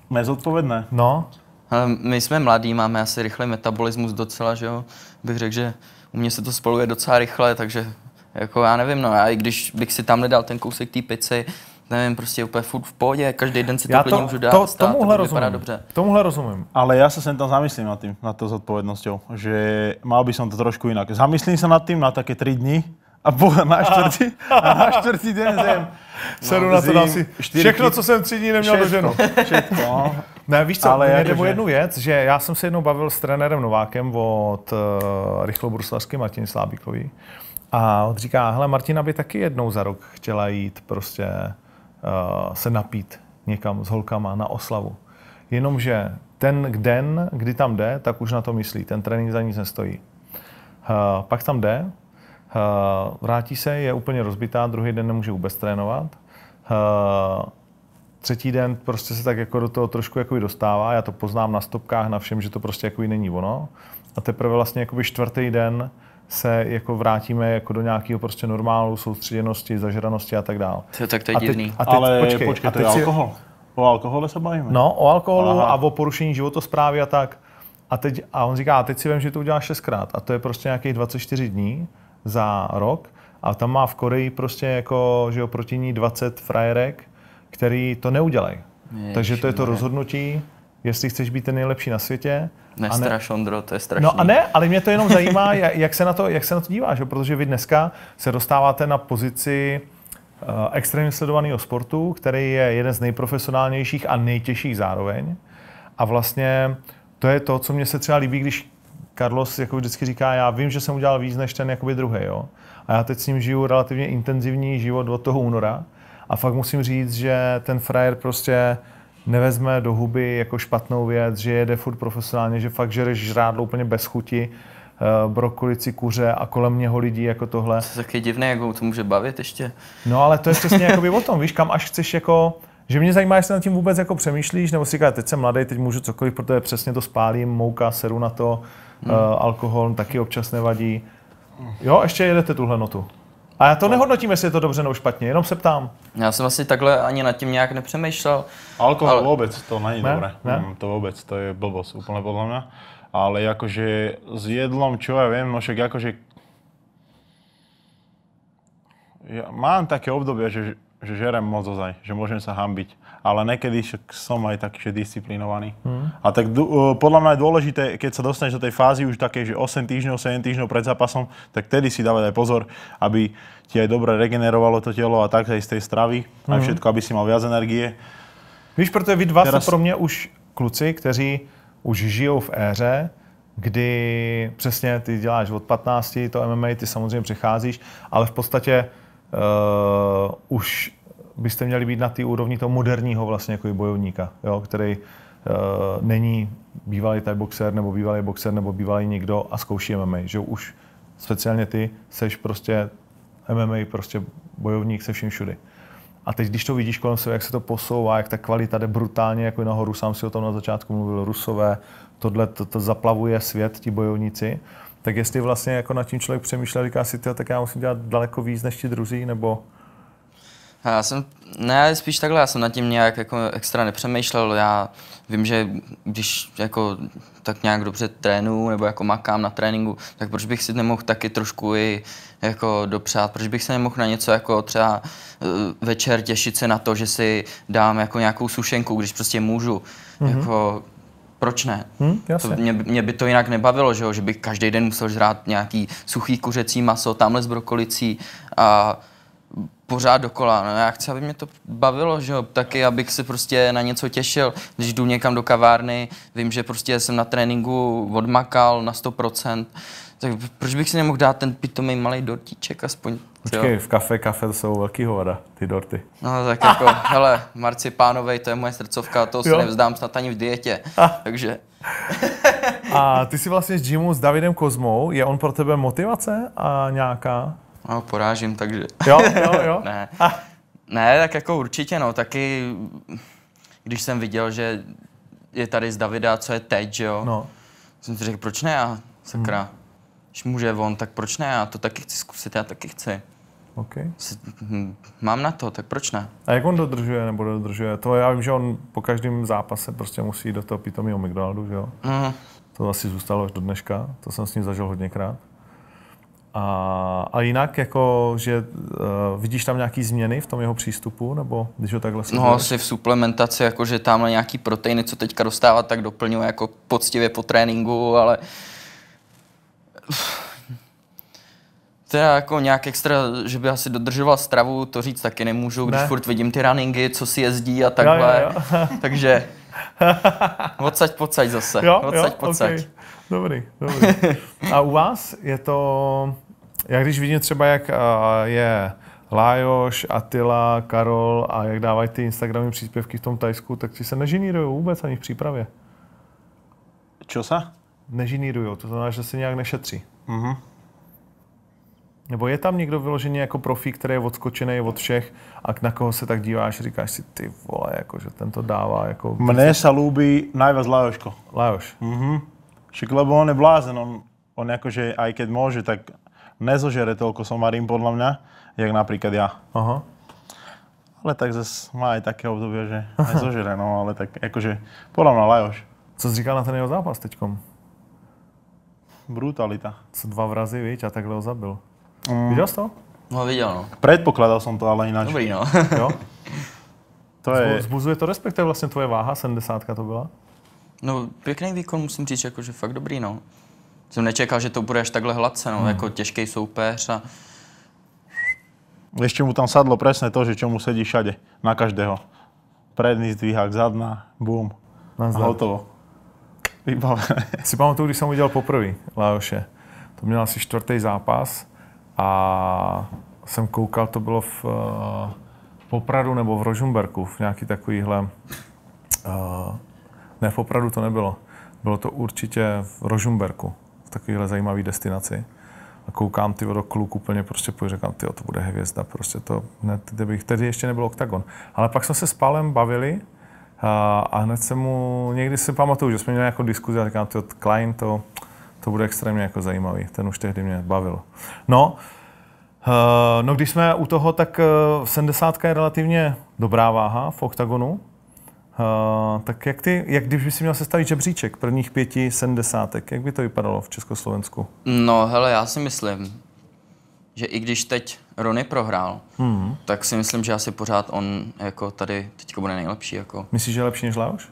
Nezodpovědné. No. Ale my jsme mladí, máme asi rychlý metabolismus docela, že jo. Bych řekl, že u mě se to spoluje docela rychle, takže jako já nevím, no já i když bych si tam nedal ten kousek té pici, nevím, prostě úplně furt v pohodě, každý den si to, to můžu dát. To, stát, tomuhle, to rozumím, dobře. tomuhle rozumím. Ale já se sem tam zamyslím nad tím, nad to zodpovědností, že mal by som to trošku jinak. Zamyslím se nad tím na také tři dny, a po, na čtvrtý, a na čtvrtý den zem. No, Seru na to dám si. Všechno, co jsem tři dní neměl do ženu. Ne, víš co, ale jde o jednu věc, že já jsem se jednou bavil s trenérem Novákem od uh, eh, rychlobruslářky Martin Slábíkový. A on říká, hele, Martina by taky jednou za rok chtěla jít prostě uh, se napít někam s holkama na oslavu. Jenomže ten den, kdy tam jde, tak už na to myslí. Ten trénink za nic nestojí. Uh, pak tam jde, uh, vrátí se, je úplně rozbitá, druhý den nemůže vůbec trénovat. Uh, třetí den prostě se tak jako do toho trošku jako dostává, já to poznám na stopkách, na všem, že to prostě jako není ono. A teprve vlastně čtvrtý den se jako vrátíme jako do nějakého prostě normálu, soustředěnosti, zažranosti a tak dále. To, tak to je a teď, divný. A teď, Ale počkej, počkej a teď to je si... alkohol. O alkoholu se bavíme. No, o alkoholu Aha. a o porušení životosprávy a tak. A, teď, a on říká, a teď si vím, že to udělá šestkrát. A to je prostě nějakých 24 dní za rok. A tam má v Koreji prostě jako, že oproti ní 20 frajerek, který to neudělají. Takže to je to rozhodnutí, jestli chceš být ten nejlepší na světě. Nestraš, ne... Ondro, to je strašný. No a ne, ale mě to jenom zajímá, jak se na to, jak se na to díváš, jo? protože vy dneska se dostáváte na pozici uh, extrémně sledovaného sportu, který je jeden z nejprofesionálnějších a nejtěžších zároveň. A vlastně to je to, co mě se třeba líbí, když Carlos jako vždycky říká, já vím, že jsem udělal víc než ten jakoby druhý, jo. A já teď s ním žiju relativně intenzivní život od toho února. A fakt musím říct, že ten frajer prostě nevezme do huby jako špatnou věc, že jede furt profesionálně, že fakt žereš žrádlo úplně bez chuti, eh, brokolici, kuře a kolem něho lidí jako tohle. To je taky divné, jak ho to může bavit ještě. No ale to je přesně jako o tom, víš, kam až chceš jako... Že mě zajímá, jestli nad tím vůbec jako přemýšlíš, nebo si říkáš, teď jsem mladý, teď můžu cokoliv, protože přesně to spálím, mouka, seru na to, hmm. Eh, alkohol taky občas nevadí. Jo, ještě jedete tuhle notu. A já to no. nehodnotím, jestli je to dobře nebo špatně, jenom se ptám. Já jsem asi takhle ani nad tím nějak nepřemýšlel. Alkohol ale... vůbec to není ne? dobré. Ne? Hmm, to vůbec, to je blbost úplně podle mě. Ale jakože s jedlom, čo já vím, no však jakože... Já mám také období, že, že žerem moc ozaj, že môžem se hambiť. Ale někdy jsem aj taky že disciplinovaný. Hmm. A tak uh, eh, podľa je důležité, keď se dostaneš do té fázy už také, že 8 týždňov, 7 týždňov před zápasem, tak tedy si dávaj pozor, aby ti aj dobre regenerovalo to tělo a tak, aj z tej stravy, mm-hmm. aj mhm. všetko, aby si mal viac energie. Víš, protože vy dva Teraz... pro mě už kluci, kteří už žijou v éře, kdy přesně ty děláš od 15, to MMA, ty samozřejmě přecházíš, ale v podstatě uh, už byste měli být na té úrovni toho moderního vlastně jako bojovníka, jo, který uh, není bývalý taj boxer nebo bývalý boxer nebo bývalý někdo a zkouší MMA, že už speciálně ty seš prostě MMA prostě bojovník se vším všudy. A teď, když to vidíš kolem sebe, jak se to posouvá, jak ta kvalita jde brutálně jako nahoru, sám si o tom na začátku mluvil, rusové, tohle to, to zaplavuje svět, ti bojovníci, tak jestli vlastně jako nad tím člověk přemýšlel, říká si, tak já musím dělat daleko víc než ti druzí, nebo já jsem, ne, spíš takhle, já jsem nad tím nějak jako extra nepřemýšlel, já vím, že když jako tak nějak dobře trénu, nebo jako makám na tréninku, tak proč bych si nemohl taky trošku i jako dopřát, proč bych se nemohl na něco jako třeba eh, večer těšit se na to, že si dám jako nějakou sušenku, když prostě můžu, mm-hmm. jako proč ne? Hmm, to mě, mě by to jinak nebavilo, že, jo? že bych každý den musel žrát nějaký suchý kuřecí maso, tamhle s brokolicí a pořád dokola. No, já chci, aby mě to bavilo, že jo? taky, abych se prostě na něco těšil. Když jdu někam do kavárny, vím, že prostě jsem na tréninku odmakal na 100%, tak proč bych si nemohl dát ten pitomý malý dortíček aspoň? Počkej, v kafe, kafe to jsou velký hovada, ty dorty. No tak jako, hele, Marci Pánovej, to je moje srdcovka, to se nevzdám snad ani v dietě, takže... a ty jsi vlastně s gymu s Davidem Kozmou, je on pro tebe motivace a nějaká? no, porážím, takže... Jo, jo, jo. ne. ne, tak jako určitě, no, taky, když jsem viděl, že je tady z Davida, co je teď, že jo, no. jsem si řekl, proč ne já, sakra, hmm. když může on, tak proč ne já, to taky chci zkusit, já taky chci. Okay. Hm, mám na to, tak proč ne? A jak on dodržuje nebo dodržuje? To já vím, že on po každém zápase prostě musí do toho pitomého McDonaldu, že jo? Mm. To asi zůstalo až do dneška, to jsem s ním zažil hodněkrát. A, a jinak, jako, že uh, vidíš tam nějaký změny v tom jeho přístupu, nebo když ho takhle no, sleduješ? No asi v suplementaci, jako, že tamhle nějaký proteiny, co teďka dostává, tak doplňuje jako poctivě po tréninku, ale teda jako nějak extra, že by asi dodržoval stravu, to říct taky nemůžu, když ne. furt vidím ty runningy, co si jezdí a takhle, jo, jo, jo. takže odsaď pocaď zase, jo, odsaď jo, pocaď. Okay. Dobrý, dobrý. A u vás je to, jak když vidím třeba, jak je Lajoš, Atila, Karol a jak dávají ty Instagramy příspěvky v tom Tajsku, tak ti se nežinírují vůbec ani v přípravě. Čo se? Nežinírují, to znamená, že se nějak nešetří. Mm-hmm. Nebo je tam někdo vyložený jako profí, který je odskočený od všech a na koho se tak díváš, říkáš si, ty vole, jako, že ten to dává. Jako... Mne se líbí najvaz Lajoško. Lajoš. Mm-hmm. Však lebo on je blázen, on, on akože aj keď môže, tak nezožere toľko somarín podľa mňa, jak napríklad ja. Aha. Ale tak zase má aj také obdobie, že nezožere, no ale tak akože podľa mňa Lajoš. Co jsi říkal na ten jeho zápas teďkom? Brutalita. Co dva vrazy, viď, a takhle ho zabil. Mm. Viděl jsi to? No, viděl, no. Predpokladal jsem to, ale jinak. Dobrý, no. jo? To je... Zbuzuje to respekt, to je vlastně tvoje váha, 70 to byla? No, pěkný výkon, musím říct, jako, že fakt dobrý, no. Jsem nečekal, že to bude až takhle hladce, no, hmm. jako těžký soupeř a... Ještě mu tam sadlo přesně to, že čemu sedí všade, na každého. Přední zdvihák, zadná, bum. A hotovo. Vybavené. Si pamatuju, když jsem udělal poprvé Lajoše. To měl asi čtvrtý zápas a jsem koukal, to bylo v uh, eh, Popradu nebo v Rožumberku, v nějaký takovýhle uh, ne, v opravdu to nebylo. Bylo to určitě v Rožumberku, v takovéhle zajímavé destinaci. A koukám ty do kluk úplně prostě půjdu, říkám, ty to bude hvězda, prostě to hned, bych tedy ještě nebyl oktagon. Ale pak jsme se s Palem bavili a, a hned se mu, někdy si pamatuju, že jsme měli nějakou diskuzi a říkám, ty Klein to, to bude extrémně jako zajímavý, ten už tehdy mě bavil. No, eh, no když jsme u toho, tak 70 eh, je relativně dobrá váha v oktagonu, Uh, tak jak ty, jak když by si měl sestavit žebříček prvních pěti sedmdesátek, jak by to vypadalo v Československu? No hele, já si myslím, že i když teď Rony prohrál, hmm. tak si myslím, že asi pořád on jako tady teď bude nejlepší. Jako. Myslíš, že je lepší než Laoš?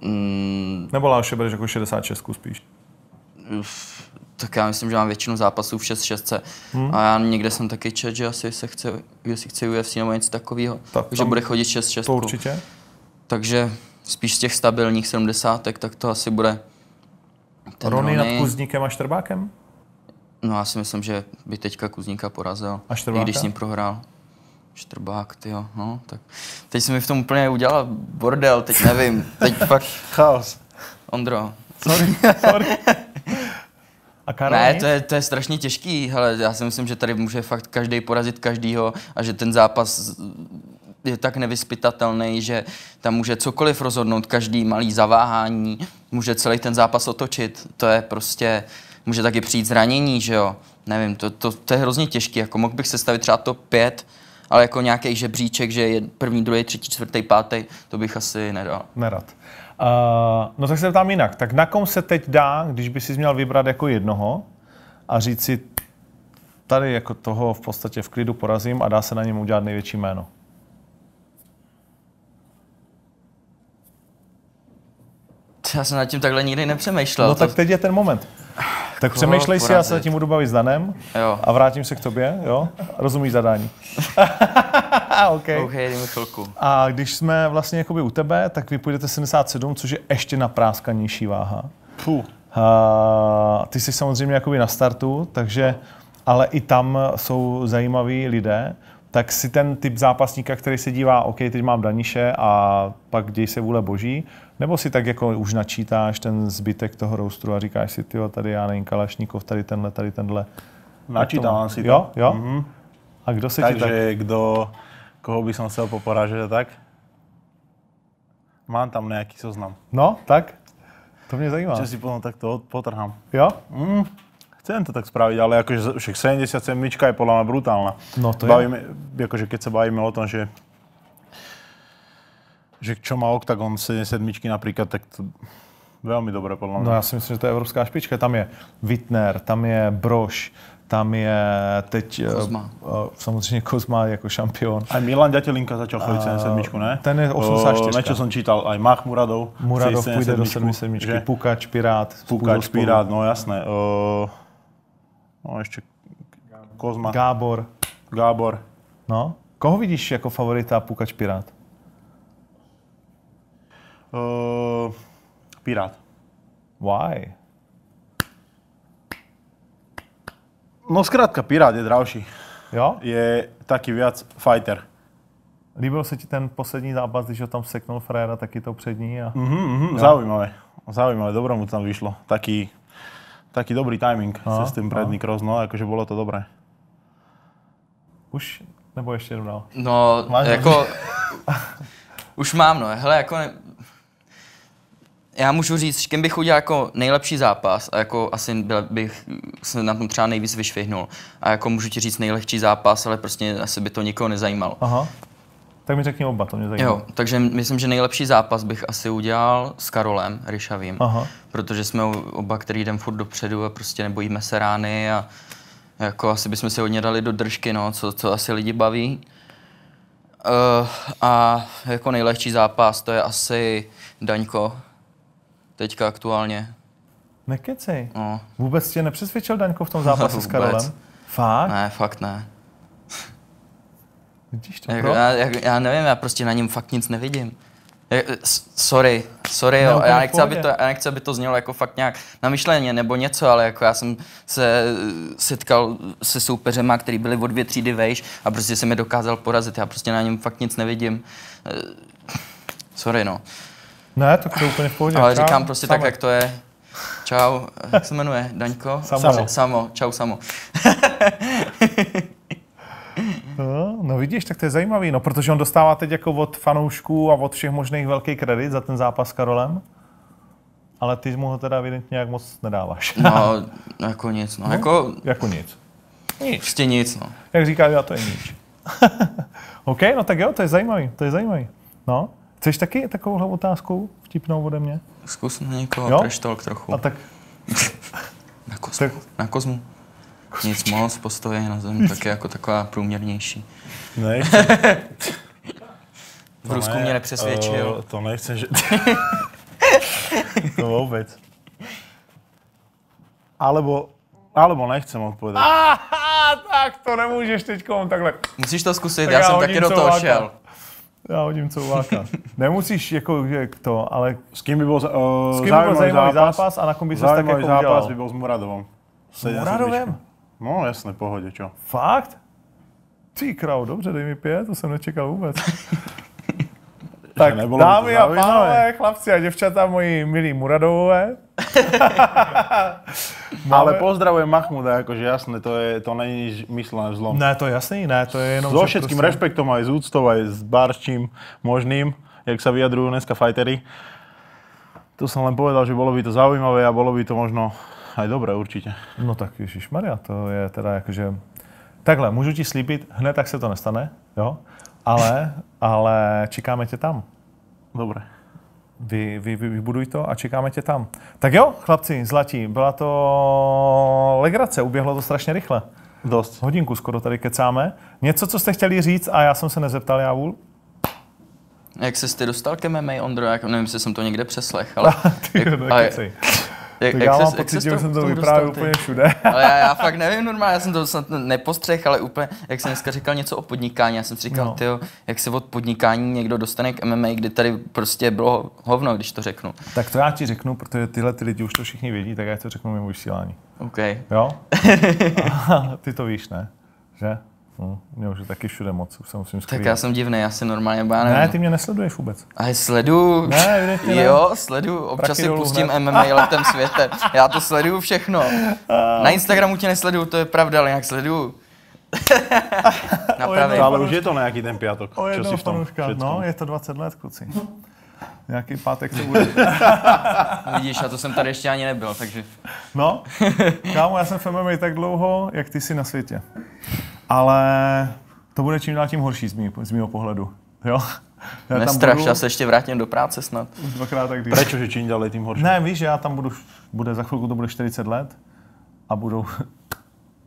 Mm. Nebo Laoše bereš jako 66 spíš? Uf, tak já myslím, že mám většinu zápasů v 6-6. Hmm. A já někde jsem taky čet, že asi se chce, si chce UFC nebo něco takového, tak že bude chodit 6-6. To určitě? Takže spíš z těch stabilních 70, tak to asi bude ten Rony, Rony nad Kuzníkem a Štrbákem? No já si myslím, že by teďka Kuzníka porazil. A Štrbáka? I když s ním prohrál. Štrbák, ty jo, no, tak. Teď se mi v tom úplně udělal bordel, teď nevím, teď pak... Chaos. Ondro. Sorry, sorry. A Karol ne, to je, to je strašně těžký, ale já si myslím, že tady může fakt každý porazit každýho a že ten zápas je tak nevyspytatelný, že tam může cokoliv rozhodnout, každý malý zaváhání, může celý ten zápas otočit, to je prostě, může taky přijít zranění, že jo, nevím, to, to, to je hrozně těžký, jako mohl bych sestavit třeba to pět, ale jako nějaký žebříček, že je první, druhý, třetí, čtvrtý, pátý, to bych asi nedal. Nerad. Uh, no tak se tam jinak, tak na kom se teď dá, když by si měl vybrat jako jednoho a říct si, tady jako toho v podstatě v klidu porazím a dá se na něm udělat největší jméno? já jsem nad tím takhle nikdy nepřemýšlel. No to... tak teď je ten moment. Tak jako přemýšlej si, já se zatím budu bavit s Danem jo. a vrátím se k tobě, jo? Rozumíš zadání. OK. okay jdeme chvilku. A když jsme vlastně jakoby u tebe, tak vy půjdete 77, což je ještě napráskanější váha. Puh. A ty jsi samozřejmě jakoby na startu, takže, ale i tam jsou zajímaví lidé tak si ten typ zápasníka, který se dívá, OK, teď mám Daniše a pak děj se vůle boží, nebo si tak jako už načítáš ten zbytek toho roustru a říkáš si, ty tady já nevím, Kalašníkov, tady tenhle, tady tenhle. Načítám si to. Jo, jo? Mm-hmm. A kdo se Takže ti tak... kdo, koho som chcel poporažet tak? Mám tam nějaký seznam. No, tak? To mě zajímá. Že si potom tak to potrhám. Jo? Mm chcem to tak spraviť, ale akože však 77 je podľa mňa brutálna. No to bavíme, je. Akože keď sa bavíme o tom, že že čo má OKTAGON 77 napríklad, tak to velmi dobré podle mě. No já si myslím, že to je evropská špička. Tam je Wittner, tam je Broš, tam je teď eh, Kozma. Uh, eh, samozřejmě Kozma jako šampion. A Milan Ďatelinka začal chodit uh, eh, 77, ne? Ten je 84. Uh, něco jsem čítal, aj Mach Muradov. Muradov půjde do 77, že? Pukač, Pirát. Pukač, Pirát, no jasné. Uh, No ještě Kozma. Gábor. Gábor. No. Koho vidíš jako favorita Pukač Pirát? Uh, pirát. Why? No zkrátka, Pirát je dravší. Jo? Je taky viac fighter. Líbil se ti ten poslední zápas, když ho tam seknul Freda, taky to přední? A... Mm-hmm, mm-hmm, zaujímavé. Zaujímavé, dobro mu tam vyšlo. Taký Taký dobrý timing a, no, s tým predný no. cross, no, akože bolo to dobré. Už, nebo ještě jednou dál? No, Máš jako, už mám, no, hele, jako, ne, já můžu říct, s kým bych udělal jako nejlepší zápas a jako asi byl, bych se na tom třeba nejvíc vyšvihnul. A jako můžu ti říct nejlehčí zápas, ale prostě asi by to nikoho nezajímalo. Aha. Tak mi řekni oba, to mě zajímá. Jo, takže myslím, že nejlepší zápas bych asi udělal s Karolem Ryšavým, Aha. protože jsme oba, který jdem furt dopředu a prostě nebojíme se rány a jako asi bychom si hodně dali do držky, no, co, co asi lidi baví. Uh, a jako nejlehčí zápas, to je asi Daňko, teďka aktuálně. Nekecej. No. Vůbec tě nepřesvědčil Daňko v tom zápase s Karolem? Fakt? Ne, fakt ne. Vidíš to, jako, já, jako, já nevím, já prostě na něm fakt nic nevidím. Sorry, sorry, jo. Já, nechci, aby to, já nechci, aby to znělo jako fakt nějak na myšleně nebo něco, ale jako já jsem se eh, setkal se soupeřema, který byli o dvě třídy vejš a prostě se mi dokázal porazit. Já prostě na něm fakt nic nevidím. Eh, sorry, no. Ne, to je úplně v pohodě. Ale říkám prostě Samo. tak, jak to je. Čau, eh, jak se jmenuje? Daňko? Samo. Samo. samo. Čau, Samo. No vidíš, tak to je zajímavý, no, protože on dostává teď jako od fanoušků a od všech možných velký kredit za ten zápas s Karolem. Ale ty mu ho teda evidentně jak moc nedáváš. No, jako nic, no. no jako... jako nic. Nic. Prostě nic, no. Jak říká, já to je nic. OK, no tak jo, to je zajímavý, to je zajímavý. No, chceš taky takovouhle otázkou vtipnou ode mě? Zkus na někoho, jo? trochu. A tak... na kozmu. Tak... Na kozmu. Nic moc, postoje na zem tak je jako taková průměrnější. Ne, V Rusku mě nepřesvědčil. Uh, to nechce, že... to vůbec. Alebo, alebo nechcem odpovědět. Aha, tak to nemůžeš teď takhle. Musíš to zkusit, tak já, já jsem taky do toho váka. šel. Já hodím uváka. Nemusíš jako že to, ale... S kým by byl, uh, s eh, kým by byl zajímavý zápas, zápas a na kom by se tak jako zápas udělal. by byl s Muradovem. S Muradovem? No jasně, pohodě, čo? Fakt? Ty krau, dobře, dej mi pět, to jsem nečekal vůbec. tak dámy a pánové, chlapci a děvčata, moji milí Muradovové. Máme... Ale pozdravujem Mahmuda, jakože jasné, to, je, to není myšlené zlom. Ne, to je jasný, ne, to je jenom... So všetkým prostě... respektom, aj s úctou, aj s barčím možným, jak se vyjadrují dneska fightery. To jsem len povedal, že bylo by to zaujímavé a bylo by to možno aj dobré určitě. No tak Ježíš Maria, to je teda jakože... Takhle, můžu ti slíbit, hned tak se to nestane, jo? Ale, ale čekáme tě tam. Dobré. Vy, vy, vy, vybuduj to a čekáme tě tam. Tak jo, chlapci, zlatí, byla to legrace, uběhlo to strašně rychle. Dost. Hodinku skoro tady kecáme. Něco, co jste chtěli říct a já jsem se nezeptal, já vůl. Jak jsi ty dostal ke MMA, Ondro? Jak, nevím, jestli jsem to někde přeslech, ale... ty, jak, no, a, jak, tak jak já mám ses, pocit, že jsem to vyprávěl úplně všude. Ale já, já fakt nevím normálně, já jsem to snad nepostřeh, ale úplně, jak jsem dneska říkal něco o podnikání, já jsem si říkal, no. tyjo, jak se od podnikání někdo dostane k MMA, kdy tady prostě bylo hovno, když to řeknu. Tak to já ti řeknu, protože tyhle ty lidi už to všichni vědí, tak já to řeknu mimo vysílání. OK. Jo? A ty to víš, ne? Že? No, mě už je taky všude moc, už se musím skrývat. Tak já jsem divný, já si normálně bá Ne, ty mě nesleduješ vůbec. Ale sledu. Ne, evidentně ne. Jo, sledu. Občas Praky si pustím hned. MMA letem světem. Já to sleduju všechno. Na Instagramu tě nesleduju, to je pravda, ale jak sleduju. Napravím. Ale už je to nějaký ten pátek. O v tom? No, je to 20 let, kluci. Nějaký pátek to bude. Vidíš, a to jsem tady ještě ani nebyl, takže... No, kámo, já jsem v MMA tak dlouho, jak ty jsi na světě ale to bude čím dál tím horší z, mý, z mýho pohledu. Jo? Já Nestraš, budu... já se ještě vrátím do práce snad. dvakrát tak Proč že čím dál tím horší? Ne, víš, že já tam budu, bude za chvilku to bude 40 let a budou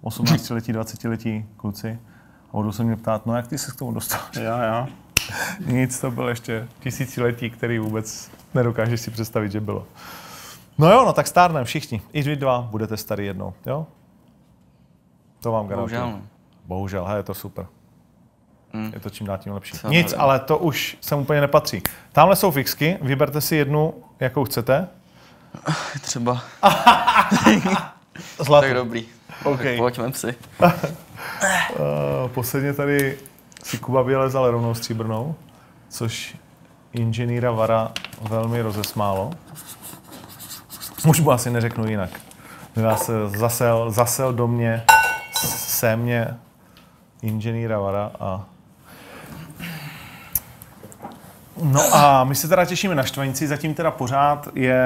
18 letí, 20 letí kluci a budou se mě ptát, no jak ty se k tomu dostal? Já, já. Nic, to bylo, ještě tisíciletí, který vůbec nedokážeš si představit, že bylo. No jo, no tak stárneme všichni. I vy dva budete starý jednou, jo? To vám garantuju. No bohužel, hej, je to super. Mm. Je to čím dál tím lepší. Co Nic, nevím. ale to už sem úplně nepatří. Tamhle jsou fixky, vyberte si jednu, jakou chcete. Třeba. Zlatý. Tak dobrý. Okay. Tak pojďme si. uh, posledně tady si Kuba vylezal rovnou stříbrnou, což inženýra Vara velmi rozesmálo. Už mu asi neřeknu jinak. Já se eh, zasel, zasel do mě, se mě inženýra Vara a No a my se teda těšíme na Štvanici, zatím teda pořád je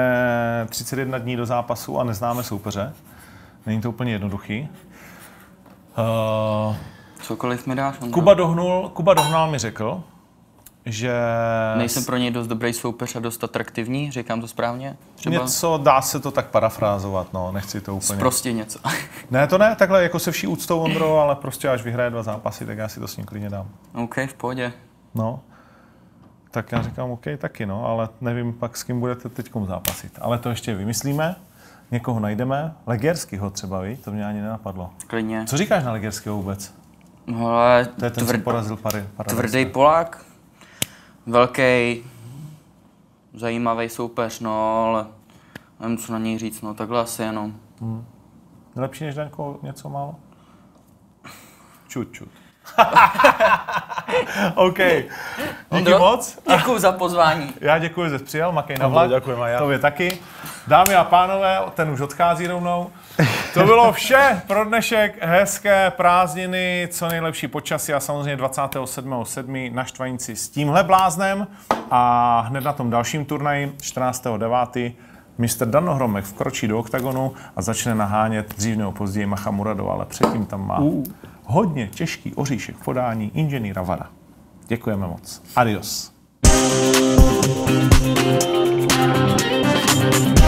31 dní do zápasu a neznáme soupeře. Není to úplně jednoduchý. Uh, Cokoliv mi dáš. Kuba, dohnul, Kuba Dohnal mi řekl, že... Nejsem pro něj dost dobrý soupeř a dost atraktivní, říkám to správně? Třeba? Něco, dá se to tak parafrázovat, no, nechci to úplně... Prostě něco. ne, to ne, takhle jako se vší úctou, Ondro, ale prostě až vyhraje dva zápasy, tak já si to s ním klidně dám. OK, v pohodě. No, tak já říkám OK taky, no, ale nevím pak, s kým budete teď zápasit. Ale to ještě vymyslíme, někoho najdeme, Legerskýho třeba, ví? to mě ani nenapadlo. Klidně. Co říkáš na Legerského vůbec? No, ale to je ten, tvrd... co porazil pary, Tvrdý Polák, velký, zajímavý soupeř, no, ale nevím, co na něj říct, no, takhle asi jenom. Hmm. Lepší než Daňko něco málo? Čut, čut. OK. Díky moc. Děkuji za pozvání. Já děkuji, že jsi přijel, makej na vlak. Děkujeme, já. Tobě taky. Dámy a pánové, ten už odchází rovnou. To bylo vše pro dnešek. Hezké prázdniny, co nejlepší počasí a samozřejmě 27.7. na Štvanici s tímhle bláznem a hned na tom dalším turnaji 14.9. Mr. Danohromek vkročí do oktagonu a začne nahánět dřív nebo později Macha Muradova, ale předtím tam má uh hodně těžký oříšek v podání inženýra Vara. Děkujeme moc. Adios. thank you